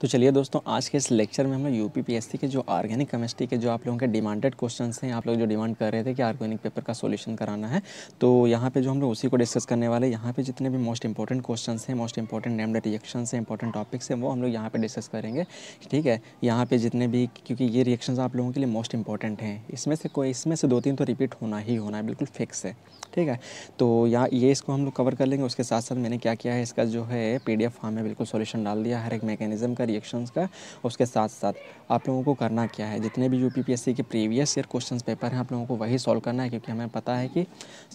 तो चलिए दोस्तों आज के इस लेक्चर में हम लोग यू के जो ऑर्गेनिक केमिस्ट्री के जो आप लोगों के डिमांडेड क्वेश्चन हैं आप लोग जो डिमांड कर रहे थे कि ऑर्गेनिक पेपर का सोल्यूशन कराना है तो यहाँ पे जो हम लोग उसी को डिस्कस करने वाले यहाँ पे जितने भी मोस्ट इंपॉर्टेंट क्वेश्चन हैं मोस्ट इंपॉर्टेंट नेम्ड रिएक्शन है इंपॉर्टेंट टॉपिक्स हैं वो हम लोग यहाँ पर डिस्कस करेंगे ठीक है यहाँ पर जितने भी क्योंकि ये रिएक्शन आप लोगों के लिए मोस्ट इंपॉर्टेंट हैं इसमें से कोई इसमें से दो तीन तो रिपीट होना ही होना है बिल्कुल फिक्स है ठीक है तो यहाँ ये इसको हम लोग कवर कर लेंगे उसके साथ साथ मैंने क्या किया है इसका जो है पी डी फॉर्म में बिल्कुल सोल्यूशन डाल दिया हर एक मैकेनिज़म का रिएक्शंस का उसके साथ साथ आप लोगों को करना क्या है जितने भी यू के प्रीवियस ईयर क्वेश्चन पेपर हैं आप लोगों को वही सॉल्व करना है क्योंकि हमें पता है कि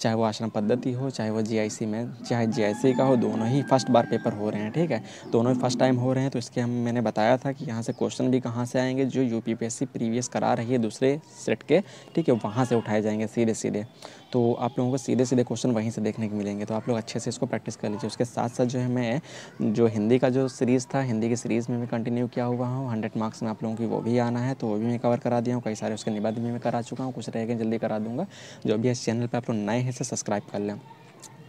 चाहे वो आश्रम पद्धति हो चाहे वो जी में चाहे जी का हो दोनों ही फर्स्ट बार पेपर हो रहे हैं ठीक है दोनों ही फर्स्ट टाइम हो रहे हैं तो इसके हम मैंने बताया था कि यहाँ से क्वेश्चन भी कहाँ से आएंगे जो यू प्रीवियस करा रही है दूसरे सेट के ठीक है वहाँ से उठाए जाएंगे सीधे सीधे तो आप लोगों को सीधे सीधे क्वेश्चन वहीं से देखने को मिलेंगे तो आप लोग अच्छे से इसको प्रैक्टिस कर लीजिए उसके साथ साथ जो है मैं जो हिंदी का जो सीरीज़ था हिंदी की सीरीज़ में मैं कंटिन्यू किया हुआ हूँ हंड्रेड मार्क्स में आप लोगों की वो भी आना है तो वो भी मैं कवर करा दिया हूँ कई सारे उसके निबंध भी मैं करा चुका हूँ कुछ रह गए जल्दी करा दूँगा जो भी इस चैनल पर आप लोग नए हैं से सब्सक्राइब कर लें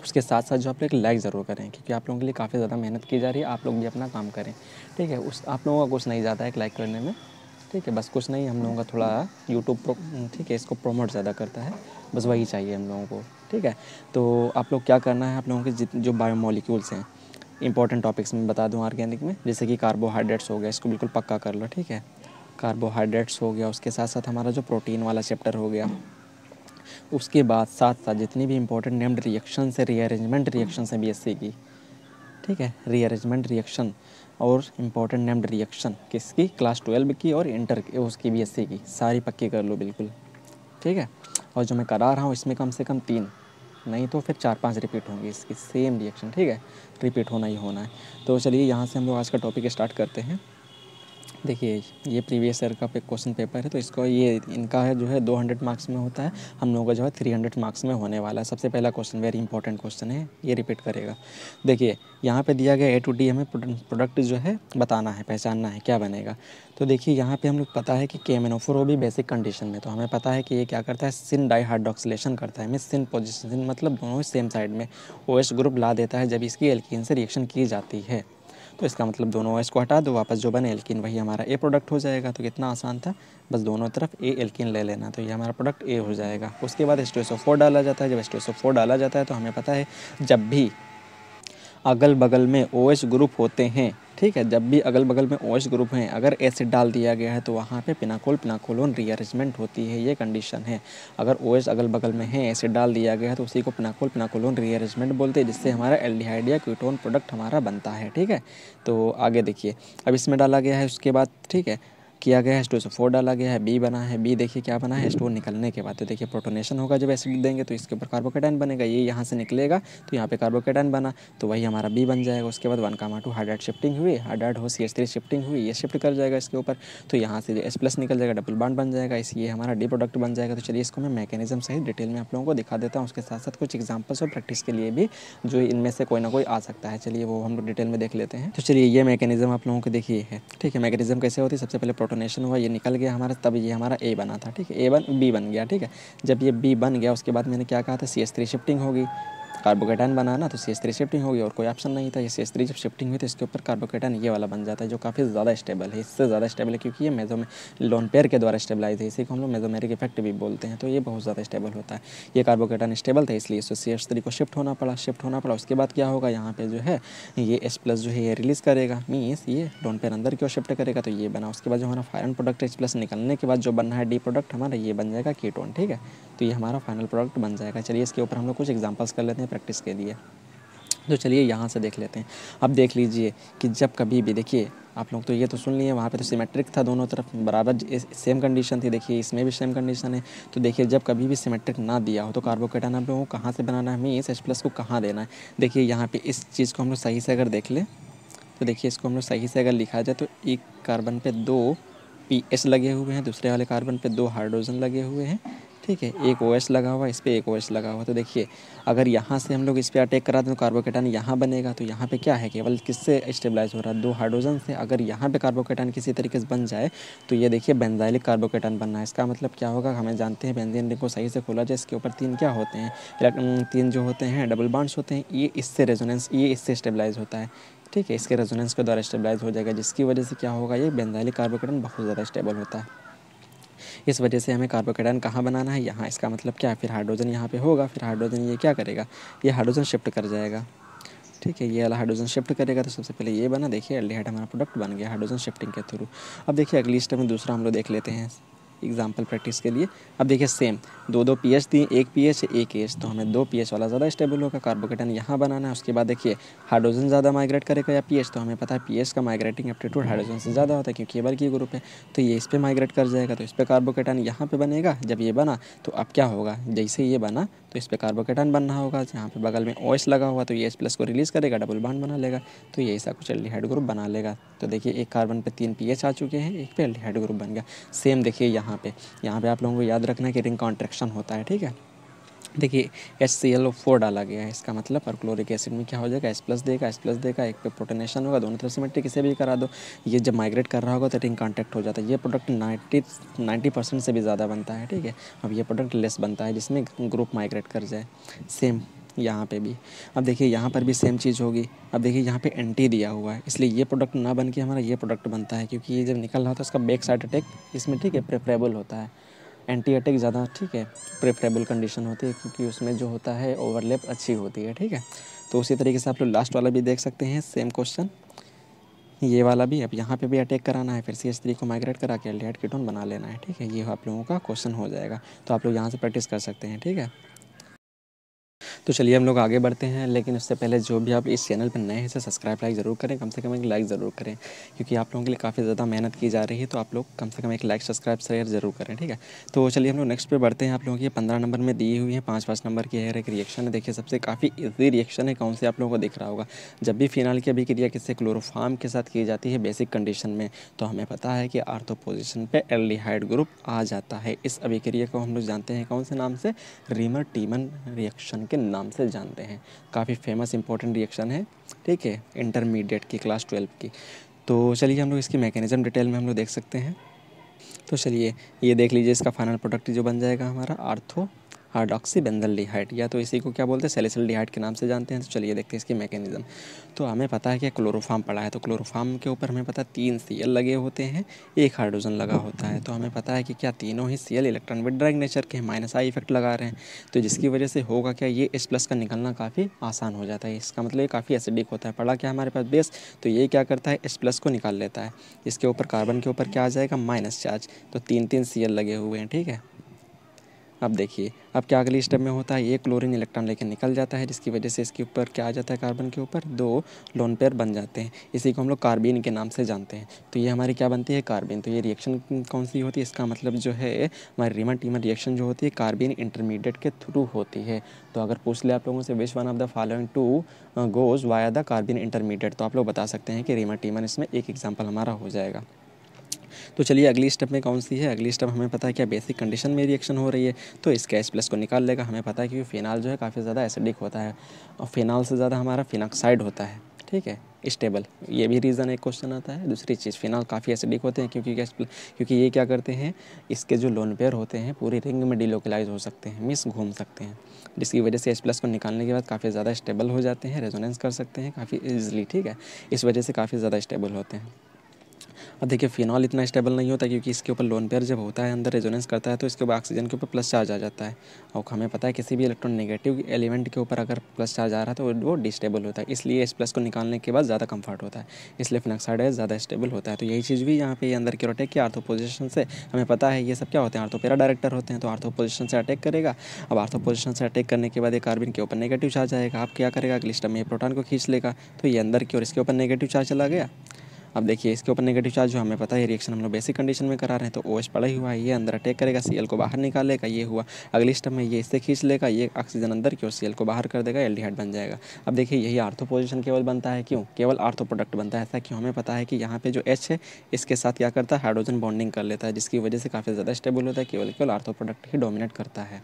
उसके साथ साथ जो आप लोग एक लाइक ज़रूर करें क्योंकि आप लोगों के लिए काफ़ी ज़्यादा मेहनत की जा रही है आप लोग भी अपना काम करें ठीक है उस आप लोगों का कुछ नहीं जाता है एक लाइक करने में ठीक है बस कुछ नहीं हम लोगों का थोड़ा यूट्यूब ठीक है इसको प्रमोट ज़्यादा करता है बस वही चाहिए हम लोगों को ठीक है तो आप लोग क्या करना है आप लोगों के जो बायोमोलिक्यूल्स हैं इंपॉर्टेंट टॉपिक्स में बता दूँ ऑर्गेनिक में जैसे कि कार्बोहाइड्रेट्स हो गया इसको बिल्कुल पक्का कर लो ठीक है कार्बोहाइड्रेट्स हो गया उसके साथ साथ हमारा जो प्रोटीन वाला चैप्टर हो गया उसके बाद साथ साथ जितनी भी इंपॉर्टेंट नेम्ड रिएक्शन से रीअरेंजमेंट रिएक्शन है बी की ठीक है रीअरेंजमेंट रिएक्शन और इम्पोर्टेंट नेम्ड रिएक्शन किसकी क्लास ट्वेल्व की और इंटर उसकी बी की सारी पक्की कर लो बिल्कुल ठीक है और जो मैं करा रहा हूँ इसमें कम से कम तीन नहीं तो फिर चार पांच रिपीट होंगे इसकी सेम रिएक्शन ठीक है रिपीट होना ही होना है तो चलिए यहाँ से हम लोग आज का टॉपिक स्टार्ट करते हैं देखिए ये प्रीवियस ईयर का क्वेश्चन पेपर है तो इसको ये इनका है जो है 200 मार्क्स में होता है हम लोगों का जो है 300 मार्क्स में होने वाला है सबसे पहला क्वेश्चन वेरी इंपॉर्टेंट क्वेश्चन है ये रिपीट करेगा देखिए यहाँ पे दिया गया ए टू डी हमें प्रोडक्ट जो है बताना है पहचानना है क्या बनेगा तो देखिए यहाँ पे हम लोग पता है कि के वो भी बेसिक कंडीशन में तो हमें पता है कि ये क्या करता है सिन डाई हाइड्रोक्सिलेशन करता है मीन सिन पोजिशन मतलब दोनों सेम साइड में ओ ग्रुप ला देता है जब इसकी एल्किन से रिएक्शन की जाती है तो इसका मतलब दोनों इसको हटा दो वापस जो बने एल्किन वही हमारा ए प्रोडक्ट हो जाएगा तो कितना आसान था बस दोनों तरफ ए एल्किन ले लेना तो ये हमारा प्रोडक्ट ए हो जाएगा उसके बाद फ़ोर डाला जाता है जब एस्ट्रेसो डाला जाता है तो हमें पता है जब भी अगल बगल में ओ ग्रुप होते हैं ठीक है जब भी अगल बगल में ओएच OH ग्रुप हैं अगर एसिड डाल दिया गया है तो वहाँ पे पिनाकोल पिनाकोलोन रीअरेंजमेंट होती है ये कंडीशन है अगर ओएच OH अगल बगल में है एसिड डाल दिया गया है तो उसी को पिनाकोल पिनाकोलोन रीअरेंजमेंट बोलते हैं जिससे हमारा एल्डिहाइड या क्यूटोन प्रोडक्ट हमारा बनता है ठीक है तो आगे देखिए अब इसमें डाला गया है उसके बाद ठीक है किया गया है एस टू एस फोर डाला गया है बी बना है बी देखिए क्या बना है एस टू निकलने के बाद तो देखिए प्रोटोनेशन होगा जब एसिड देंगे तो इसके ऊपर कार्बोकेटाइन बनेगा ये यहाँ से निकलेगा तो यहाँ पे कार्बोकेटाइन बना तो वही हमारा बी बन जाएगा उसके बाद one comma two hydride shifting हुई हार्ड हो सी एस थ्री शिफ्टिंग हुई ये शिफ्ट कर जाएगा इसके ऊपर तो यहाँ से एस प्लस निकल जाएगा डबल बाड बन जाएगा इसलिए हमारा डी प्रोडक्ट बन जाएगा तो चलिए इसको मैं मैकेनिज्म सही डिटेल में आप लोगों को दिखा देता हूँ उसके साथ साथ कुछ एग्जाम्पल्स और प्रैक्टिस के लिए भी जो इनमें से कोई ना कोई आ सकता है चलिए वो हम लोग डिटेल में देख लेते हैं तो चलिए ये मैकेनिज्म आप लोगों को देखिए है ठीक है मैकेनिज्म कैसे होती है सबसे पहले प्रोटोन कनेक्शन हुआ ये निकल गया हमारा तब ये हमारा ए बना था ठीक है ए बन बी बन गया ठीक है जब ये बी बन गया उसके बाद मैंने क्या कहा था सी एस थ्री शिफ्टिंग होगी कार्बोकेटाइन बनाना तो सी एस थ्री शिफ्टिंग होगी और कोई ऑप्शन नहीं था ये सी एस थ्री जब शिफ्टिंग हुई तो इसके ऊपर कार्बोकेटाइन ये वाला बन जाता है जो काफ़ी ज़्यादा स्टेबल है इससे ज़्यादा स्टेबल है क्योंकि ये मेजो में लोन पेयर के द्वारा स्टेबलाइज है इसी को हम लोग मेजोमेरिक इफेक्ट भी बोलते हैं तो ये बहुत ज़्यादा स्टेबल होता है ये कार्बोकेटाइन स्टेबल था इसलिए इसको सी एस थ्री को शिफ्ट होना पड़ा शिफ्ट होना पड़ा उसके बाद क्या होगा यहाँ पर जो है ये एस प्लस जो है ये रिलीज़ करेगा मीन्स ये लोन पेयर अंदर क्यों शिफ्ट करेगा तो ये बना उसके बाद जो हमारा फाइनल प्रोडक्ट एच प्लस निकलने के बाद जो बनना है डी प्रोडक्ट हमारा ये बन जाएगा कीटोन ठीक है तो ये हमारा फाइनल प्रोडक्ट बन जाएगा चलिए इसके ऊपर हम लोग कुछ एग्जाम्पल्स कर लेते हैं प्रैक्टिस के लिए तो चलिए यहाँ से देख लेते हैं अब देख लीजिए कि जब कभी भी देखिए आप लोग तो ये तो सुन लिए वहाँ पे तो सिमेट्रिक था दोनों तरफ बराबर सेम कंडीशन थी देखिए इसमें भी सेम कंडीशन है तो देखिए जब कभी भी सिमेट्रिक ना दिया हो तो कार्बोकेटन हम लोगों को कहाँ से बनाना है हमें इस एच प्लस को कहाँ देना है देखिए यहाँ पे इस चीज़ को हम लोग सही से अगर देख लें तो देखिए इसको हम लोग सही से अगर लिखा जाए तो एक कार्बन पर दो पी लगे हुए हैं दूसरे वाले कार्बन पर दो हाइड्रोजन लगे हुए हैं ठीक है एक ओ लगा हुआ इस पर एक ओ लगा हुआ तो देखिए अगर यहाँ से हम लोग इस पर अटैक करा दें तो कार्बोकेटान यहाँ बनेगा तो यहाँ पे क्या है केवल किससे स्टेबलाइज हो रहा है दो हाइड्रोजन से अगर यहाँ पे कार्बोकेटान किसी तरीके से बन जाए तो ये देखिए बेंजाइलिक कार्बोकेटान बनना है इसका मतलब क्या होगा हमें जानते हैं बेंजीन रिंग को सही से खोला जाए इसके ऊपर तीन क्या होते हैं हम्म, तीन जो होते हैं डबल बांड्स होते हैं ये इससे रेजोनेंस ये इससे स्टेबलाइज होता है ठीक है इसके रेजोनेंस के द्वारा स्टेबलाइज हो जाएगा जिसकी वजह से क्या होगा ये बेंजाइलिक कार्बोकेटान बहुत ज़्यादा स्टेबल होता है इस वजह से हमें कार्बोकेटाइन कहाँ बनाना है यहाँ इसका मतलब क्या है फिर हाइड्रोजन यहाँ पे होगा फिर हाइड्रोजन ये क्या करेगा ये हाइड्रोजन शिफ्ट कर जाएगा ठीक है ये वाला हाइड्रोजन शिफ्ट करेगा तो सबसे पहले ये बना देखिए एल्डिहाइड हमारा प्रोडक्ट बन गया हाइड्रोजन शिफ्टिंग के थ्रू अब देखिए अगली स्टेप में दूसरा हम लोग देख लेते हैं एग्जाम्पल प्रैक्टिस के लिए अब देखिए सेम दो दो पी एच दी एक पी एच एक एच तो हमें दो पीएच वाला ज़्यादा स्टेबल होगा कार्बोकेटन यहाँ बनाना है उसके बाद देखिए हाइड्रोजन ज़्यादा माइग्रेट करेगा या पी एच तो हमें पता है पी का माइग्रेटिंग एप्टीट्यूड हाइड्रोजन से ज़्यादा होता है क्योंकि केबल की ग्रुप है तो ये इस पर माइग्रेट कर जाएगा तो इस पर कार्बोकेटन यहाँ पर बनेगा जब ये बना तो अब क्या होगा जैसे ये बना तो इस पर कार्बोकेटन बनना होगा जहाँ पर बगल में ओएस लगा हुआ तो ये एच प्लस को रिलीज़ करेगा डबल बॉन्ड बना लेगा तो ये ऐसा कुछ एल्डिहाइड ग्रुप बना लेगा तो देखिए एक कार्बन पर तीन पी एच आ चुके हैं एक पे एल्डिहाइड ग्रुप बन गया सेम देखिए यहाँ यहाँ पे यहाँ पे आप लोगों को याद रखना कि रिंग कॉन्ट्रेक्शन होता है ठीक है देखिए एच सी एल ओ डाला गया है इसका मतलब और क्लोरिक एसिड में क्या हो जाएगा एस प्लस देगा एस प्लस देगा एक पे प्रोटोनेशन होगा दोनों तरफ से मिट्टी किसे भी करा दो ये जब माइग्रेट कर रहा होगा तो रिंग कॉन्टैक्ट हो जाता है ये प्रोडक्ट नाइन्टी नाइन्टी परसेंट से भी ज़्यादा बनता है ठीक है अब ये प्रोडक्ट लेस बनता है जिसमें ग्रुप माइग्रेट कर जाए सेम यहाँ पे भी अब देखिए यहाँ पर भी सेम चीज़ होगी अब देखिए यहाँ पे एंटी दिया हुआ है इसलिए ये प्रोडक्ट ना बन के हमारा ये प्रोडक्ट बनता है क्योंकि ये जब निकल रहा था उसका बैक साइड अटैक इसमें ठीक है प्रेफरेबल होता है एंटी अटैक ज़्यादा ठीक है प्रेफरेबल कंडीशन होती है क्योंकि उसमें जो होता है ओवरलेप अच्छी होती है ठीक है तो उसी तरीके से आप लोग लास्ट वाला भी देख सकते हैं सेम क्वेश्चन ये वाला भी अब यहाँ पे भी अटैक कराना है फिर सी एस थ्री को माइग्रेट करा के एल डी बना लेना है ठीक है ये आप लोगों का क्वेश्चन हो जाएगा तो आप लोग यहाँ से प्रैक्टिस कर सकते हैं ठीक है तो चलिए हम लोग आगे बढ़ते हैं लेकिन उससे पहले जो भी आप इस चैनल पर नए हैं इसे सब्सक्राइब लाइक ज़रूर करें कम से कम एक लाइक ज़रूर करें क्योंकि आप लोगों के लिए काफ़ी ज़्यादा मेहनत की जा रही है तो आप लोग कम से कम एक लाइक सब्सक्राइब शेयर ज़रूर करें ठीक है तो चलिए हम लोग नेक्स्ट पर बढ़ते हैं आप लोगों की पंद्रह नंबर में दी हुई है पाँच पाँच नंबर की हेयर एक रिएक्शन है देखिए सबसे काफ़ी ईजी रिएक्शन है कौन से आप लोगों को दिख रहा होगा जब भी फिनाल की अभिक्रिया किससे क्लोरोफार्म के साथ की जाती है बेसिक कंडीशन में तो हमें पता है कि आर्थो पोजिशन पर एल्डीहाइड ग्रुप आ जाता है इस अभिक्रिया को हम लोग जानते हैं कौन से नाम से रीमर टीमन रिएक्शन के नाम नाम से जानते हैं काफ़ी फेमस इंपॉर्टेंट रिएक्शन है ठीक है इंटरमीडिएट की क्लास ट्वेल्व की तो चलिए हम लोग इसकी मैकेनिज़्म डिटेल में हम लोग देख सकते हैं तो चलिए ये देख लीजिए इसका फाइनल प्रोडक्ट जो बन जाएगा हमारा आर्थो हार्डॉक्सी बेंजल डिहाइट या तो इसी को क्या बोलते हैं सेलेसल डिहाइट के नाम से जानते हैं तो चलिए देखते हैं इसकी मैकेनिज्म तो हमें पता है कि क्लोरोफार्म पड़ा है तो क्लोरोफार्म के ऊपर हमें पता है तीन सी लगे होते हैं एक हाइड्रोजन लगा होता है तो हमें पता है कि क्या तीनों ही सी इलेक्ट्रॉन विद ड्रैग नेचर के माइनस आई इफेक्ट लगा रहे हैं तो जिसकी वजह से होगा क्या ये एच प्लस का निकलना काफ़ी आसान हो जाता है इसका मतलब ये काफ़ी एसिडिक होता है पड़ा क्या हमारे पास बेस तो ये क्या करता है एच प्लस को निकाल लेता है इसके ऊपर कार्बन के ऊपर क्या आ जाएगा माइनस चार्ज तो तीन तीन सी लगे हुए हैं ठीक है अब देखिए अब क्या अगली स्टेप में होता है ये क्लोरीन इलेक्ट्रॉन लेकर निकल जाता है जिसकी वजह से इसके ऊपर क्या आ जाता है कार्बन के ऊपर दो लोन पेयर बन जाते हैं इसी को हम लोग कार्बिन के नाम से जानते हैं तो ये हमारी क्या बनती है कार्बिन तो ये रिएक्शन कौन सी होती है इसका मतलब जो है हमारी रीमन टीमन रिएक्शन जो होती है कार्बिन इंटरमीडिएट के थ्रू होती है तो अगर पूछ ले आप लोगों से which one of the following to goes via the carbene intermediate तो आप लोग बता सकते हैं कि रीमा टीमन इसमें एक एग्जाम्पल हमारा हो जाएगा तो चलिए अगली स्टेप में कौन सी है अगली स्टेप हमें पता है क्या बेसिक कंडीशन में रिएक्शन हो रही है तो इसके एच प्लस को निकाल लेगा हमें पता है कि फिनाल जो है काफ़ी ज़्यादा एसिडिक होता है और फिनाल से ज़्यादा हमारा फिनाक्साइड होता है ठीक है स्टेबल ये भी रीज़न एक क्वेश्चन आता है दूसरी चीज़ फिनाल काफ़ी एसिडिक होते हैं क्योंकि क्योंकि ये क्या करते हैं इसके जो लोन पेयर होते हैं पूरी रिंग में डिलोकलाइज हो सकते हैं मिस घूम सकते हैं जिसकी वजह से एच प्लस को निकालने के बाद काफ़ी ज़्यादा स्टेबल हो जाते हैं रेजोनेंस कर सकते हैं काफ़ी ईजिली ठीक है इस वजह से काफ़ी ज़्यादा स्टेबल होते हैं और देखिए फिनॉल इतना स्टेबल नहीं होता क्योंकि इसके ऊपर लोन पेयर जब होता है अंदर रेजोनेंस करता है तो इसके ऊपर ऑक्सीजन के ऊपर प्लस चार्ज आ जाता है और हमें पता है किसी भी इलेक्ट्रॉन नेगेटिव एलिमेंट के ऊपर अगर प्लस चार्ज आ रहा है तो वो डिस्टेबल होता है इसलिए इस प्लस को निकालने के बाद ज़्यादा कम्फर्ट होता है इसलिए फिनॉक्साइड ज़्यादा स्टेबल होता है तो यही चीज़ भी यहाँ पे अंदर के रोटेक की आर्थो पोजिशन से हमें पता है ये सब क्या होते हैं आर्थो पेरा डायरेक्टर होते हैं तो आर्थो पोजिशन से अटैक करेगा अब आर्थो पोजिशन से अटैक करने के बाद ये कार्बिन के ऊपर नेगेटिव चार्ज आएगा आप क्या करेगा अगली स्टम में प्रोटॉन को खींच लेगा तो ये अंदर की और इसके ऊपर नेगेटिव चार्ज चला गया अब देखिए इसके ऊपर नेगेटिव चार्ज जो हमें पता है रिएक्शन हम लोग बेसिक कंडीशन में करा रहे हैं तो ओ OH पड़ा ही हुआ है ये अंदर अटैक करेगा सी को बाहर निकालेगा ये हुआ अगली स्टेप में ये इससे खींच लेगा ये ऑक्सीजन अंदर की ओर सी को बाहर कर देगा एल बन जाएगा अब देखिए यही आर्थो पोजिशन केवल बनता है क्यों केवल आर्थो प्रोडक्ट बनता है ऐसा क्यों हमें पता है कि यहाँ पे जो एच है इसके साथ क्या करता है हाइड्रोजन बॉन्डिंग कर लेता है जिसकी वजह से काफ़ी ज़्यादा स्टेबल होता है केवल केवल आर्थो प्रोडक्ट ही डोमिनेट करता है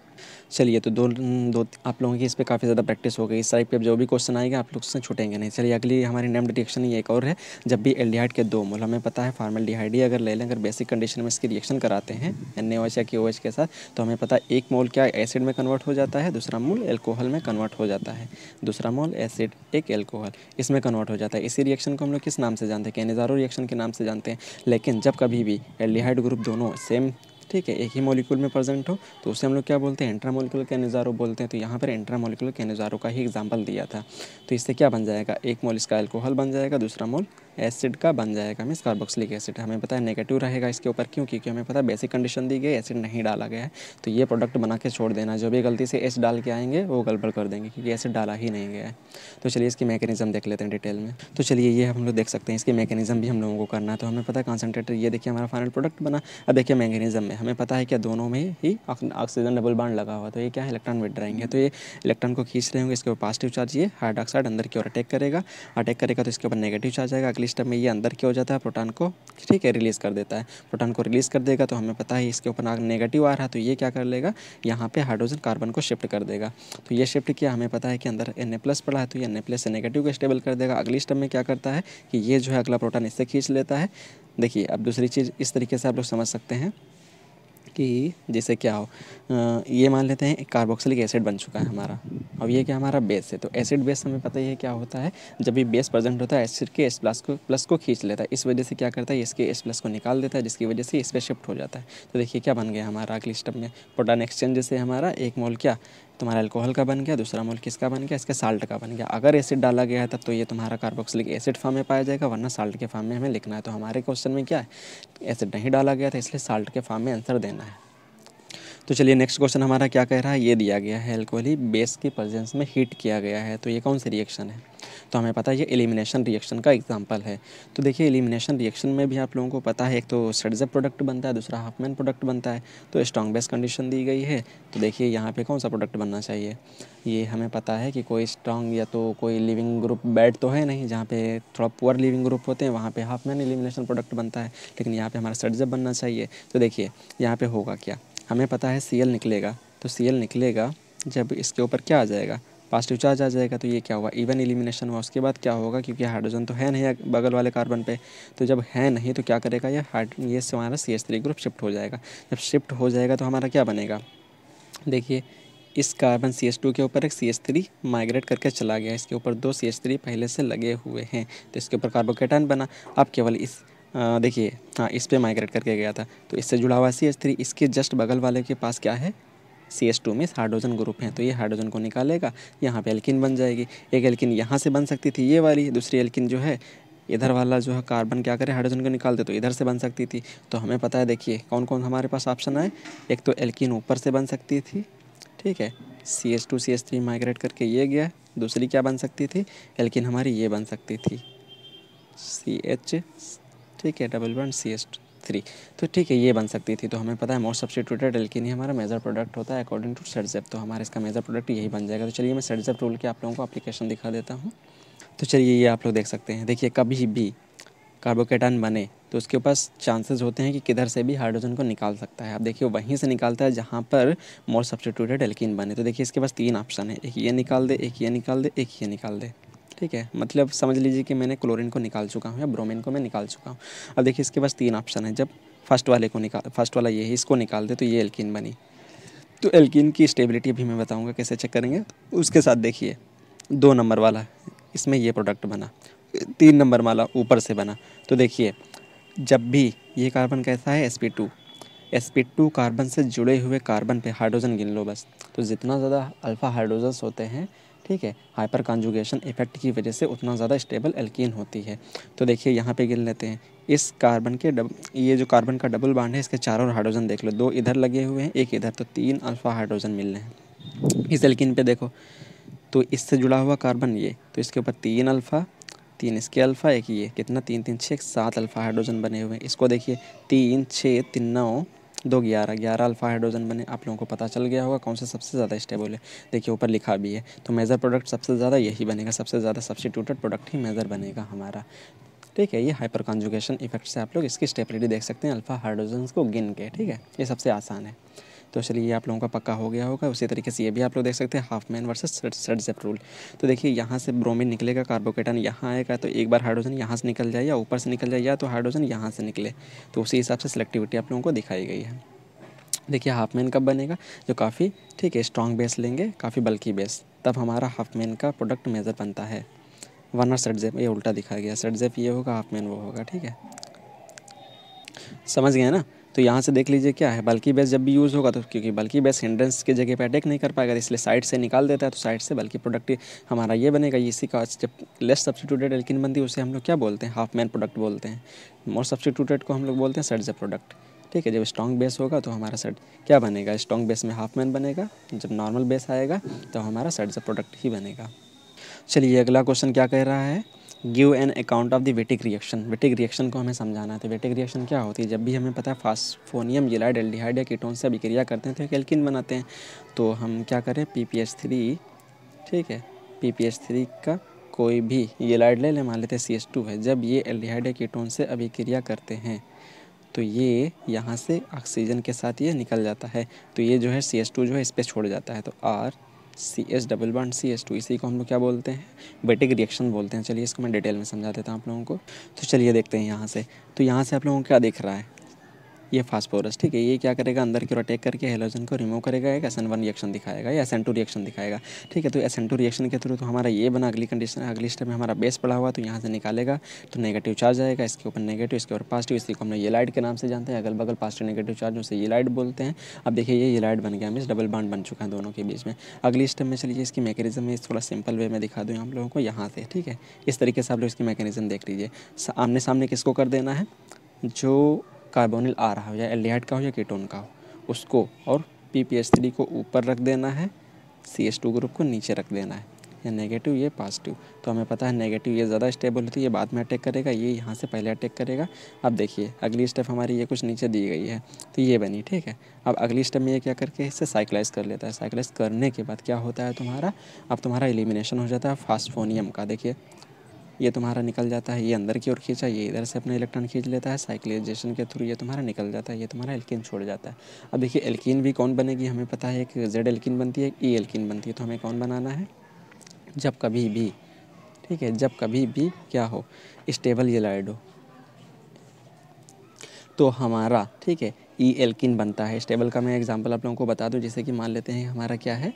चलिए तो दो दो आप लोगों की इस पर काफ़ी ज़्यादा प्रैक्टिस हो गई इस टाइप पे जो भी क्वेश्चन आएगा आप लोग उससे छुटेंगे नहीं चलिए अगली हमारी नेम्ड डिटेक्शन ये एक और है जब भी एल फार्मलडिहाइड के दो मोल हमें पता है फार्मलडिहाइड ही अगर ले लें अगर बेसिक कंडीशन में इसकी रिएक्शन कराते हैं एन या के के साथ तो हमें पता है एक मोल क्या एसिड में कन्वर्ट हो जाता है दूसरा मोल एल्कोहल में कन्वर्ट हो जाता है दूसरा मोल एसिड एक एल्कोहल इसमें कन्वर्ट हो जाता है इसी रिएक्शन को हम लोग किस नाम से जानते हैं कैनेजारो रिएक्शन के नाम से जानते हैं लेकिन जब कभी भी एल्डिहाइड ग्रुप दोनों सेम ठीक है एक ही मॉलिक्यूल में प्रेजेंट हो तो उसे हम लोग क्या बोलते हैं इंट्रामोलिकुलर कैनिजारो बोलते हैं तो यहाँ पर इंट्रामोलिकुलर कैनिजारो का ही एग्जाम्पल दिया था तो इससे क्या बन जाएगा एक मोल इसका एल्कोहल बन जाएगा दूसरा मोल एसिड का बन जाएगा मीन्स कार्बोक्सिलिक एसिड हमें पता है नेगेटिव रहेगा इसके ऊपर क्यों क्योंकि हमें पता है बेसिक कंडीशन दी गई एसिड नहीं डाला गया है तो ये प्रोडक्ट बना के छोड़ देना जो भी गलती से एस डाल के आएंगे वो गड़बड़ कर देंगे क्योंकि एसिड डाला ही नहीं गया है तो चलिए इसकी मैकेनिज्म देख लेते हैं डिटेल में तो चलिए ये हम लोग देख सकते हैं इसकी मैकेनिज्म भी हम लोगों को करना है तो हमें पता है कॉन्सेंट्रेटर ये देखिए हमारा फाइनल प्रोडक्ट बना अब देखिए मैकेनिज्म में हमें पता है क्या दोनों में ही ऑक्सीजन डबल बांड लगा हुआ तो ये क्या है इलेक्ट्रॉन ड्राइंग है तो ये इलेक्ट्रॉन को खींच रहे होंगे इसके ऊपर पॉजिटिव चार्ज ये हाइड्रॉक्साइड अंदर की ओर अटैक करेगा अटैक करेगा तो इसके ऊपर नेगेटिव चार्ज आएगा क्रिटिकल स्टेप में ये अंदर क्या हो जाता है प्रोटॉन को ठीक है रिलीज़ कर देता है प्रोटॉन को रिलीज़ कर देगा तो हमें पता है इसके ऊपर नेगेटिव आ रहा है तो ये क्या कर लेगा यहाँ पे हाइड्रोजन कार्बन को शिफ्ट कर देगा तो ये शिफ्ट किया हमें पता है कि अंदर एन प्लस पड़ा है तो ये एन प्लस से नेगेटिव को स्टेबल कर देगा अगली स्टेप में क्या करता है कि ये जो है अगला प्रोटॉन इससे खींच लेता है देखिए अब दूसरी चीज़ इस तरीके से आप लोग समझ सकते हैं कि जैसे क्या हो ये मान लेते हैं कार्बोक्सिलिक एसिड बन चुका है हमारा अब ये क्या हमारा बेस है तो एसिड बेस हमें पता ही है क्या होता है जब भी बेस प्रेजेंट होता है एसिड के एस प्लस को प्लस को खींच लेता है इस वजह से क्या करता है इसके एस प्लस को निकाल देता है जिसकी वजह से इस पर शिफ्ट हो जाता है तो देखिए क्या बन गया हमारा अगले स्टेप में प्रोटान एक्सचेंज से हमारा एक मोल क्या तुम्हारा अल्कोहल का बन गया दूसरा मोल किसका बन गया इसका साल्ट का बन गया अगर एसिड डाला गया है तब तो ये तुम्हारा कार्बोक्सिलिक एसिड फॉर्म में पाया जाएगा वरना साल्ट के फॉर्म में हमें लिखना है तो हमारे क्वेश्चन में क्या है एसिड नहीं डाला गया था इसलिए साल्ट के फॉर्म में आंसर देना है तो चलिए नेक्स्ट क्वेश्चन हमारा क्या कह रहा है ये दिया गया है एल्कोहली बेस की प्रजेंस में हीट किया गया है तो ये कौन सी रिएक्शन है तो हमें पता है ये एलिमिनेशन रिएक्शन का एग्जाम्पल है तो देखिए एलिमिनेशन रिएक्शन में भी आप लोगों को पता है एक तो सडजब प्रोडक्ट बनता है दूसरा हाफ मैन प्रोडक्ट बनता है तो स्ट्रॉन्ग बेस कंडीशन दी गई है तो देखिए यहाँ पे कौन सा प्रोडक्ट बनना चाहिए ये हमें पता है कि कोई स्ट्रॉन्ग या तो कोई लिविंग ग्रुप बैड तो है नहीं जहाँ पे थोड़ा पुअर लिविंग ग्रुप होते हैं वहाँ पर हाफ मैन एलिमिनेशन प्रोडक्ट बनता है लेकिन यहाँ पर हमारा सडजब बनना चाहिए तो देखिए यहाँ पर होगा क्या हमें पता है सी निकलेगा तो सी निकलेगा जब इसके ऊपर क्या आ जाएगा पॉजिटिव चार्ज आ जाएगा तो ये क्या हुआ इवन एलिमिनेशन हुआ उसके बाद क्या होगा क्योंकि हाइड्रोजन तो है नहीं बगल वाले कार्बन पे तो जब है नहीं तो क्या करेगा ये हाइड ये हमारा C S three group shift हो जाएगा जब शिफ्ट हो जाएगा तो हमारा क्या बनेगा देखिए इस कार्बन सी एस टू के ऊपर एक सी एस थ्री माइग्रेट करके चला गया इसके ऊपर दो सी एस थ्री पहले से लगे हुए हैं तो इसके ऊपर कार्बोकेटाइन बना अब केवल इस देखिए हाँ इस पर माइग्रेट करके गया था तो इससे जुड़ा हुआ सी एस थ्री इसके जस्ट बगल वाले के पास क्या है सी एस टू में हाइड्रोजन ग्रुप हैं तो ये हाइड्रोजन को निकालेगा यहाँ पे एल्किन बन जाएगी एक एल्किन यहाँ से बन सकती थी ये वाली दूसरी एल्किन जो है इधर वाला जो है कार्बन क्या करे हाइड्रोजन को निकाल दे तो इधर से बन सकती थी तो हमें पता है देखिए कौन कौन हमारे पास ऑप्शन आए एक तो एल्किन ऊपर से बन सकती थी ठीक है C S two C S three migrate करके ये गया दूसरी क्या बन सकती थी एल्किन हमारी ये बन सकती थी सी एच ठीक है double one C S three तो ठीक है ये बन सकती थी तो हमें पता है मोस्ट सब्सटीट्यूटेड एल्किन ही हमारा मेजर प्रोडक्ट होता है अकॉर्डिंग टू सेटजेप तो हमारा इसका मेजर प्रोडक्ट यही बन जाएगा तो चलिए मैं सेटजेप रूल के आप लोगों को एप्लीकेशन दिखा देता हूँ तो चलिए ये आप लोग देख सकते हैं देखिए कभी भी कार्बोकेटान बने तो उसके पास चांसेस होते हैं कि किधर से भी हाइड्रोजन को निकाल सकता है आप देखिए वहीं से निकालता है जहाँ पर मोर सब्सिट्यूटेड एल्किन बने तो देखिए इसके पास तीन ऑप्शन है एक ये निकाल दे एक ये निकाल दे एक ये निकाल दे ठीक है मतलब समझ लीजिए कि मैंने क्लोरीन को निकाल चुका हूँ या ब्रोमीन को मैं निकाल चुका हूँ अब देखिए इसके पास तीन ऑप्शन है जब फर्स्ट वाले को निकाल फर्स्ट वाला ये है इसको निकाल दे तो ये एल्किन बनी तो एल्किन की स्टेबिलिटी भी मैं बताऊँगा कैसे चेक करेंगे उसके साथ देखिए दो नंबर वाला इसमें ये प्रोडक्ट बना तीन नंबर वाला ऊपर से बना तो देखिए जब भी ये कार्बन कैसा है S P two S P two carbon से जुड़े हुए कार्बन पे हाइड्रोजन गिन लो बस तो जितना ज़्यादा अल्फ़ा हाइड्रोजन्स होते हैं ठीक है हाइपर कॉन्जुगेशन इफेक्ट की वजह से उतना ज़्यादा स्टेबल एल्कीन होती है तो देखिए यहाँ पे गिन लेते हैं इस कार्बन के डब ये जो कार्बन का डबल बांड है इसके चारों हाइड्रोजन देख लो दो इधर लगे हुए हैं एक इधर तो तीन अल्फा हाइड्रोजन मिल रहे हैं इस एल्किन पर देखो तो इससे जुड़ा हुआ कार्बन ये तो इसके ऊपर तीन अल्फ़ा तीन इसके अल्फ़ा एक ये कितना तीन तीन छः सात अल्फ़ा हाइड्रोजन बने हुए हैं इसको देखिए तीन छः तीन नौ दो ग्यारह ग्यारह अल्फा हाइड्रोजन बने आप लोगों को पता चल गया होगा कौन सा सबसे ज़्यादा स्टेबल है देखिए ऊपर लिखा भी है तो मेज़र प्रोडक्ट सबसे ज़्यादा यही बनेगा सबसे ज़्यादा सब्सटीट्यूटेड प्रोडक्ट ही मेज़र बनेगा हमारा ठीक है ये हाइपर कॉन्जुगेशन इफेक्ट से आप लोग इसकी स्टेबिलिटी देख सकते हैं अल्फा हाइड्रोजन को गिन के ठीक है ये सबसे आसान है तो चलिए आप लोगों का पक्का हो गया होगा उसी तरीके से ये भी आप लोग देख सकते हैं हाफ मैन वर्सेस जेप रूल तो देखिए यहाँ से ब्रोमिन निकलेगा कार्बोकेटन यहाँ आएगा तो एक बार हाइड्रोजन यहाँ से निकल जाए या ऊपर से निकल जाए या तो हाइड्रोजन यहाँ से निकले तो उसी हिसाब से सेलेक्टिविटी आप लोगों को दिखाई गई है देखिए हाफ मैन कब बनेगा जो काफ़ी ठीक है स्ट्रॉन्ग बेस लेंगे काफ़ी बल्कि बेस तब हमारा हाफ मैन का प्रोडक्ट मेज़र बनता है सेट जेप ये उल्टा दिखाया गया जेप ये होगा हाफ मैन वो होगा ठीक है समझ गए ना तो यहाँ से देख लीजिए क्या है बल्कि बेस जब भी यूज़ होगा तो क्योंकि बल्कि बेस हिंड्रेंस की जगह पर अटैक नहीं कर पाएगा तो इसलिए साइड से निकाल देता है तो साइड से बल्कि प्रोडक्ट हमारा ये बनेगा इसी का जब लेस सब्सटीट्यूटेड एल्किन बनती है उसे हम लोग क्या बोलते हैं हाफ मैन प्रोडक्ट बोलते हैं मोर सब्सटीट्यूटेड को हम लोग बोलते हैं सर्ज प्रोडक्ट ठीक है जब स्ट्रॉन्ग बेस होगा तो हमारा सर्ट क्या बनेगा स्ट्रॉन्ग बेस में हाफ मैन बनेगा जब नॉर्मल बेस आएगा तो हमारा सर्ट प्रोडक्ट ही बनेगा चलिए अगला क्वेश्चन क्या कह रहा है give an account of the Wittig reaction Wittig reaction को हमें समझाना था वेटिक रिएक्शन क्या होती है जब भी हमें पता है फास्फोनियम जिलाइड एल्डिहाइड या कीटोन से अभिक्रिया करते हैं तो कैल्किन बनाते हैं तो हम क्या करें पी पी एच थ्री ठीक है पी पी एच थ्री का कोई भी येलाइड ले लें मान लेते हैं सी एस टू है जब ये एल्डिहाइड या कीटोन से अभिक्रिया करते हैं तो ये यहाँ से ऑक्सीजन के साथ ये निकल जाता है तो ये जो है सी एस टू जो है इस पर छोड़ जाता है तो R C S double bond C S two इसी को हम लोग क्या बोलते हैं बेटिक रिएक्शन बोलते हैं चलिए इसको मैं डिटेल में समझा देता हूँ आप लोगों को तो चलिए देखते हैं यहाँ से तो यहाँ से आप लोगों को क्या दिख रहा है ये फास्फोरस ठीक है ये क्या करेगा अंदर की ओर अटैक करके हेलोजन को रिमूव करेगा एक एसन वन रिएक्शन दिखाएगा या एसन टू रिएक्शन दिखाएगा ठीक है तो एसन टू रिएक्शन के थ्रू तो हमारा ये बना अगली कंडीशन अगली स्टेप में हमारा बेस पड़ा हुआ तो यहाँ से निकालेगा तो नेगेटिव चार्ज आएगा इसके ऊपर नेगेटिव इसके ऊपर पॉजिटिव इसी को हमने ये लाइट के नाम से जानते हैं अगल बगल पॉजिटिव नेगेटिव चार्ज उसे ये लाइट बोलते हैं अब देखिए ये ये लाइट बन गया मिस डबल बांड बन चुका है दोनों के बीच में अगली स्टेप में चलिए इसकी मैकेनिज्म में थोड़ा सिंपल वे में दिखा दूँ हम लोगों को यहाँ से ठीक है इस तरीके से आप लोग इसकी मैकेनिज्म देख लीजिए आमने सामने किसको कर देना है जो कार्बोनिल आ रहा हो या एल्डिहाइड का हो या कीटोन का हो उसको और पी पी एस थ्री को ऊपर रख देना है सी एस टू ग्रुप को नीचे रख देना है ये नेगेटिव ये पॉजिटिव तो हमें पता है नेगेटिव ये ज़्यादा स्टेबल होती है ये बाद में अटैक करेगा ये यहाँ से पहले अटैक करेगा अब देखिए अगली स्टेप हमारी ये कुछ नीचे दी गई है तो ये बनी ठीक है अब अगली स्टेप में ये क्या करके इसे साइक्लाइज कर लेता है साइक्लाइज करने के बाद क्या होता है तुम्हारा अब तुम्हारा एलिमिनेशन हो जाता है फास्टफोनियम का देखिए ये तुम्हारा निकल जाता है ये अंदर की ओर खींचा ये इधर से अपना इलेक्ट्रॉन खींच लेता है साइक्लाइजेशन के थ्रू ये तुम्हारा निकल जाता है ये तुम्हारा एल्किन छोड़ जाता है अब देखिए एल्किन भी कौन बनेगी हमें पता है एक जेड एल्किन बनती है एक ई e एल्किन बनती है तो हमें कौन बनाना है जब कभी भी ठीक है जब कभी भी क्या हो स्टेबल येलाइड हो तो हमारा ठीक है ई e एल्किन बनता है स्टेबल का मैं एग्जांपल आप लोगों को बता दूं जैसे कि मान लेते हैं हमारा क्या है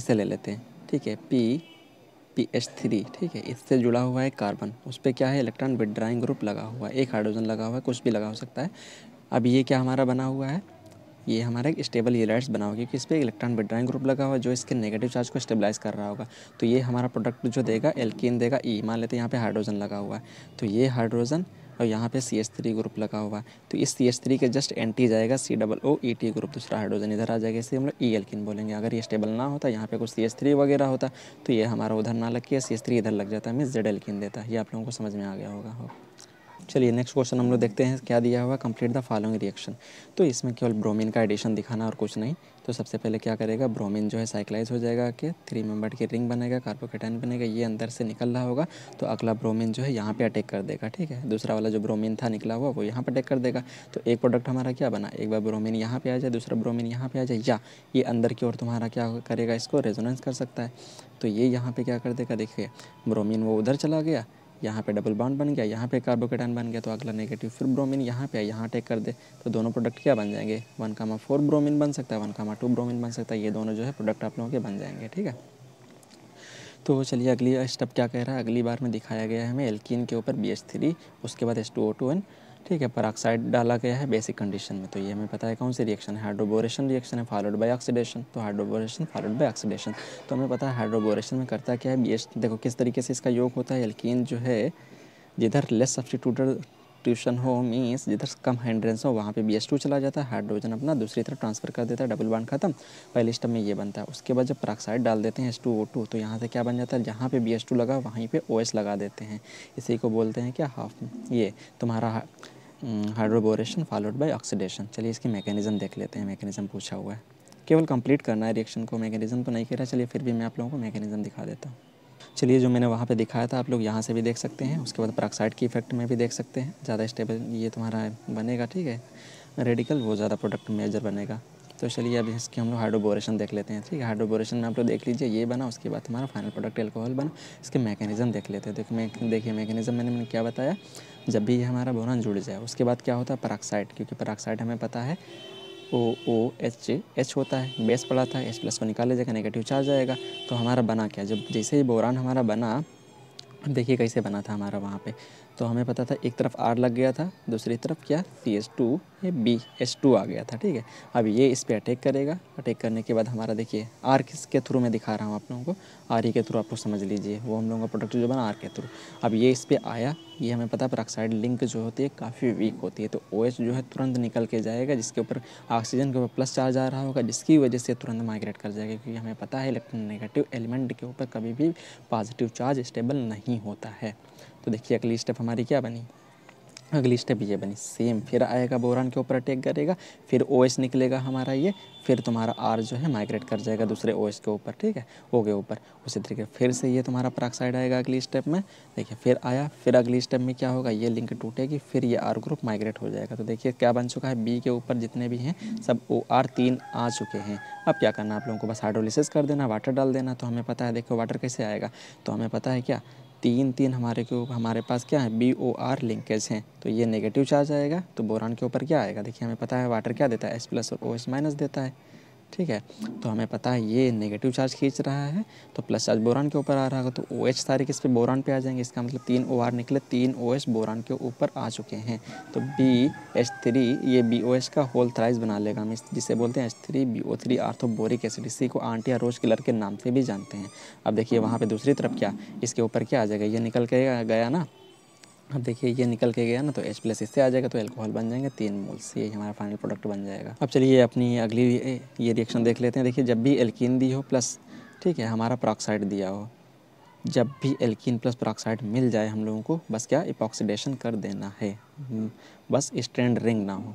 ऐसे ले लेते हैं ठीक है पी पी एच थ्री ठीक है इससे जुड़ा हुआ है कार्बन उस पर क्या है इलेक्ट्रॉन विड्राइंग ग्रुप लगा हुआ है एक हाइड्रोजन लगा हुआ है कुछ भी लगा हो सकता है अब ये क्या हमारा बना हुआ है ये हमारा एक स्टेबल इलाइट्स बना हुआ क्योंकि इस पर इलेक्ट्रॉन विड्राइंग ग्रुप लगा हुआ जो इसके नेगेटिव चार्ज को स्टेबलाइज कर रहा होगा तो ये हमारा प्रोडक्ट जो देगा एल्किन देगा ई e, मान लेते हैं यहाँ पे हाइड्रोजन लगा हुआ है तो ये हाइड्रोजन और यहाँ पे सी एस थ्री ग्रुप लगा हुआ है तो इस सी एस थ्री के जस्ट एंटी जाएगा C double O E T group दूसरा हाइड्रोजन इधर आ जाएगा इसलिए हम लोग ई e एल्किन बोलेंगे अगर ये स्टेबल ना होता यहाँ पे कुछ सी एस थ्री वगैरह होता तो ये हमारा उधर ना लग के सी एस थ्री इधर लग जाता है मीन जेड एल्किन देता है ये आप लोगों को समझ में आ गया होगा हो। चलिए नेक्स्ट क्वेश्चन हम लोग देखते हैं क्या दिया हुआ कंप्लीट द फॉलोइंग रिएक्शन तो इसमें केवल ब्रोमीन का एडिशन दिखाना और कुछ नहीं तो सबसे पहले क्या करेगा ब्रोमीन जो है साइक्लाइज हो जाएगा कि थ्री मेंबर की रिंग बनेगा कार्बोकेटाइन बनेगा ये अंदर से निकल रहा होगा तो अगला ब्रोमीन जो है यहाँ पे अटैक कर देगा ठीक है दूसरा वाला जो ब्रोमीन था निकला हुआ वो यहाँ पर अटैक कर देगा तो एक प्रोडक्ट हमारा क्या बना एक बार ब्रोमीन यहाँ पर आ जाए दूसरा ब्रोमीन यहाँ पर आ जाए या ये अंदर की ओर तुम्हारा क्या करेगा इसको रेजोनेंस कर सकता है तो ये यहाँ पर क्या कर देगा देखिए ब्रोमीन वो उधर चला गया यहाँ पे डबल बाउंड बन गया यहाँ पे कार्बोकेटाइन बन गया तो अगला नेगेटिव फिर ब्रोमीन यहाँ पे यहाँ टेक कर दे तो दोनों प्रोडक्ट क्या बन जाएंगे वन कामा फोर ब्रोमिन बन सकता है वन कामा टू ब्रोमिन बन सकता है ये दोनों जो है प्रोडक्ट आप लोगों के बन जाएंगे ठीक है तो चलिए अगली स्टेप क्या कह रहा है अगली बार में दिखाया गया है हमें एल्किन के ऊपर बी एच थ्री उसके बाद S two O two and ठीक है पराक्साइड डाला गया है बेसिक कंडीशन में तो ये हमें पता है कौन सी रिएक्शन है हाइड्रोबोरेशन रिएक्शन है फॉलोड बाय ऑक्सीडेशन तो हाइड्रोबोरेशन फॉलोड बाय ऑक्सीडेशन तो हमें पता है हाइड्रोबोरेशन में करता क्या है बी देखो किस तरीके से इसका योग होता है एल्किन जो है जिधर लेस सब्सटीट्यूटेड ट्यूशन हो मीन्स जिधर कम हाइड्रेंस हो वहाँ पे बी चला जाता है हाइड्रोजन अपना दूसरी तरफ ट्रांसफर कर देता है डबल बाड खत्म पहले स्टेप में ये बनता है उसके बाद जब प्राक्साइड डाल देते हैं एस तो यहाँ से क्या बन जाता है जहाँ पे बी लगा वहीं पे ओ लगा देते हैं इसी को बोलते हैं क्या हाफ ये तुम्हारा हाइड्रोबोरेशन फॉलोड बाय ऑक्सीडेशन चलिए इसकी मैकेनिज्म देख लेते हैं मैकेनिज्म पूछा हुआ है केवल कंप्लीट करना है रिएक्शन को मैकेनिज्म तो नहीं कह रहा चलिए फिर भी मैं आप लोगों को मैकेनिज्म दिखा देता हूँ चलिए जो मैंने वहाँ पे दिखाया था आप लोग यहाँ से भी देख सकते हैं उसके बाद प्राक्साइड की इफेक्ट में भी देख सकते हैं ज़्यादा स्टेबल ये तुम्हारा बनेगा ठीक है रेडिकल वो ज़्यादा प्रोडक्ट मेजर बनेगा तो चलिए अभी इसके हम लोग हाइड्रोबोरेशन देख लेते हैं ठीक है हाइड्रोबोरेशन में आप लोग देख लीजिए ये बना उसके बाद हमारा फाइनल प्रोडक्ट एल्कोहल बना इसके मैकेनिज्म देख लेते हैं देखिए मैं देखिए मैकेनिज्म मैंने मैंने क्या बताया जब भी ये हमारा बोरान जुड़ जाए उसके बाद क्या होता है पराक्साइड क्योंकि पराक्साइड हमें पता है ओ ओ एच एच होता है बेस पड़ा था एच प्लस को निकाले जाएगा नेगेटिव चार्ज आएगा तो हमारा बना क्या जब जैसे ही बोरान हमारा बना देखिए कैसे बना था हमारा वहाँ पे तो हमें पता था एक तरफ आर लग गया था दूसरी तरफ क्या सी एस टू ये बी एस टू आ गया था ठीक है अब ये इस पर अटैक करेगा अटैक करने के बाद हमारा देखिए आर किस के थ्रू मैं दिखा रहा हूँ आप लोगों को आर ही e के थ्रू आपको समझ लीजिए वो हम लोगों का प्रोडक्ट जो बना आर के थ्रू अब ये इस पर आया ये हमें पता पर ऑक्साइड लिंक जो होती है काफ़ी वीक होती है तो ओ OH जो है तुरंत निकल के जाएगा जिसके ऊपर ऑक्सीजन के ऊपर प्लस चार्ज आ रहा होगा जिसकी वजह से तुरंत माइग्रेट कर जाएगा क्योंकि हमें पता है नेगेटिव एलिमेंट के ऊपर कभी भी पॉजिटिव चार्ज स्टेबल नहीं होता है तो देखिए अगली स्टेप हमारी क्या बनी अगली स्टेप ये बनी सेम फिर आएगा बोरान के ऊपर अटैक करेगा फिर ओ एस निकलेगा हमारा ये फिर तुम्हारा आर जो है माइग्रेट कर जाएगा दूसरे ओ एस के ऊपर ठीक है ओ के ऊपर उसी तरीके फिर से ये तुम्हारा प्राक्साइड आएगा अगली स्टेप में देखिए फिर आया फिर अगली स्टेप में क्या होगा ये लिंक टूटेगी फिर ये आर ग्रुप माइग्रेट हो जाएगा तो देखिए क्या बन चुका है बी के ऊपर जितने भी हैं सब ओ आर तीन आ चुके हैं अब क्या करना आप लोगों को बस हाइड्रोलिसिस कर देना वाटर डाल देना तो हमें पता है देखो वाटर कैसे आएगा तो हमें पता है क्या तीन तीन हमारे के हमारे पास क्या है बी ओ आर लिंकेज हैं तो ये नेगेटिव चार्ज आएगा तो बोरान के ऊपर क्या आएगा देखिए हमें पता है वाटर क्या देता है एस प्लस और ओ एस माइनस देता है ठीक है तो हमें पता है ये नेगेटिव चार्ज खींच रहा है तो प्लस चार्ज बोरान के ऊपर आ रहा है तो ओ OH सारे किस पे बोरान पे आ जाएंगे इसका मतलब तीन ओ आर निकले तीन ओ OH बोरान के ऊपर आ चुके हैं तो बी एच थ्री ये बी ओ एच का होल थ्राइज बना लेगा हम जिसे बोलते हैं H three B O three ortho boric acid इसी को आंटी रोज किलर के नाम से भी जानते हैं अब देखिए वहाँ पर दूसरी तरफ क्या इसके ऊपर क्या आ जाएगा ये निकल के गया ना अब देखिए ये निकल के गया ना तो एच प्लस इससे आ जाएगा तो एल्कोहल बन जाएंगे तीन मोल्स ये हमारा फाइनल प्रोडक्ट बन जाएगा अब चलिए अपनी अगली ये रिएक्शन देख लेते हैं देखिए जब भी एल्किन दी हो प्लस ठीक है हमारा प्रोक्साइड दिया हो जब भी एल्किन प्लस प्रोक्साइड मिल जाए हम लोगों को बस क्या इपॉक्सीडेशन कर देना है हम्म, बस स्ट्रेंड रिंग ना हो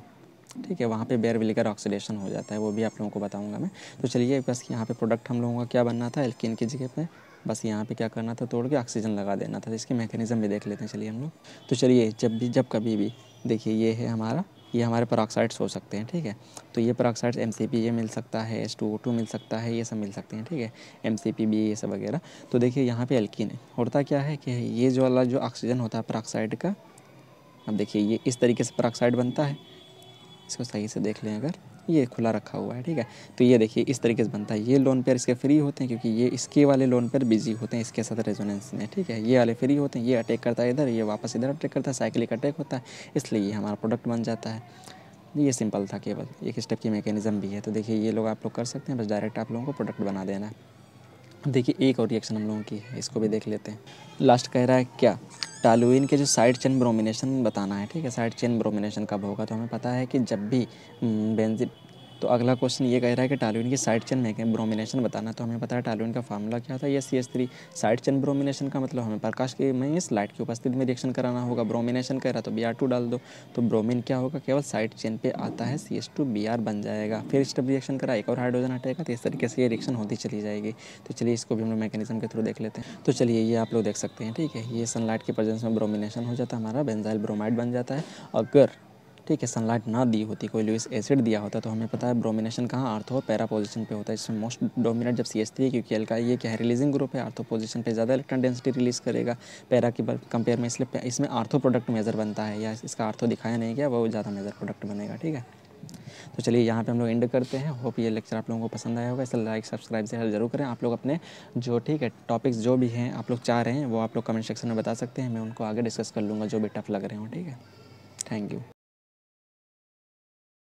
ठीक है वहाँ पे बेयर विलीकर ऑक्सीडेशन हो जाता है वो भी आप लोगों को बताऊंगा मैं तो चलिए बस यहाँ पे प्रोडक्ट हम लोगों का क्या बनना था एल्किन की जगह पे बस यहाँ पे क्या करना था तोड़ के ऑक्सीजन लगा देना था इसकी मैकेनिज़्म भी देख लेते हैं चलिए हम लोग तो चलिए जब भी जब कभी भी देखिए ये है हमारा ये हमारे पराक्साइड्स हो सकते हैं ठीक है तो ये पराक्साइड्स एम सी पी ये मिल सकता है एस टू टू मिल सकता है ये सब मिल सकते हैं ठीक है एम सी पी बी ये सब वगैरह तो देखिए यहाँ पर एल्किन है होता क्या है कि ये जो वाला जो ऑक्सीजन होता है पराक्साइड का अब देखिए ये इस तरीके से पराक्साइड बनता है इसको सही से देख लें अगर ये खुला रखा हुआ है ठीक है तो ये देखिए इस तरीके से बनता है ये लोन पेयर इसके फ्री होते हैं क्योंकि ये इसके वाले लोन पेयर बिजी होते हैं इसके साथ रेजोनेंस में ठीक है ये वाले फ्री होते हैं ये अटैक करता है इधर ये वापस इधर अटैक करता है साइकिलिक अटैक होता है इसलिए ये हमारा प्रोडक्ट बन जाता है ये सिंपल था केवल एक स्टेप की मैकेनिज़्म भी है तो देखिए ये लोग आप लोग कर सकते हैं बस डायरेक्ट आप लोगों को प्रोडक्ट बना देना देखिए एक और रिएक्शन हम लोगों की है इसको भी देख लेते हैं लास्ट कह रहा है क्या टालुइन के जो साइड चेन ब्रोमिनेशन बताना है ठीक है साइड चेन ब्रोमिनेशन कब होगा तो हमें पता है कि जब भी बेंजी हम्म, तो अगला क्वेश्चन ये कह रहा है कि टालुन की साइड चेन में ब्रोमिनेशन बताना तो हमें पता है टालुन का फार्मूला क्या था ये C S three side chain bromination का मतलब हमें प्रकाश के में इस लाइट की उपस्थिति में रिएक्शन कराना होगा ब्रोमिनेशन कह रहा तो बी आर टू डाल दो तो ब्रोमिन क्या होगा केवल साइड चेन पे आता है C S two B R बन जाएगा फिर स्टेप रिएक्शन करा एक और हाइड्रोजन हटेगा तो इस तरीके से ये रिएक्शन होती चली जाएगी तो चलिए इसको भी हम लोग मैकेनिज्म के थ्रू देख लेते हैं तो चलिए ये आप लोग देख सकते हैं ठीक है ये सनलाइट के प्रेजेंस में ब्रोमिनेशन हो जाता है हमारा बेंजाइल ब्रोमाइड बन जाता है अगर ठीक है सनलाइट ना दी होती कोई लुइस एसिड दिया होता तो हमें पता है ब्रोमिनेशन कहाँ आर्थो पैरा पोजिशन पे होता है इसमें मोस्ट डोमिनेट जब सी एस थ्री क्योंकि एल का ये क्या है रिलीजिंग ग्रुप है आर्थो पोजिशन पे ज़्यादा इलेक्ट्रॉन डेंसिटी रिलीज़ करेगा पैरा की कंपेयर में इसलिए इसमें आर्थो प्रोडक्ट मेजर बनता है या इसका आर्थो दिखाया नहीं गया वो ज़्यादा मेजर प्रोडक्ट बनेगा ठीक है तो चलिए यहाँ पे हम लोग एंड करते हैं होप ये लेक्चर आप लोगों को पसंद आया होगा इसे लाइक सब्सक्राइब हेल्प जरूर करें आप लोग अपने जो ठीक है टॉपिक्स जो भी हैं आप लोग चाह रहे हैं वो आप लोग कमेंट सेक्शन में बता सकते हैं मैं उनको आगे डिस्कस कर लूँगा जो भी टफ लग रहे हो ठीक है थैंक यू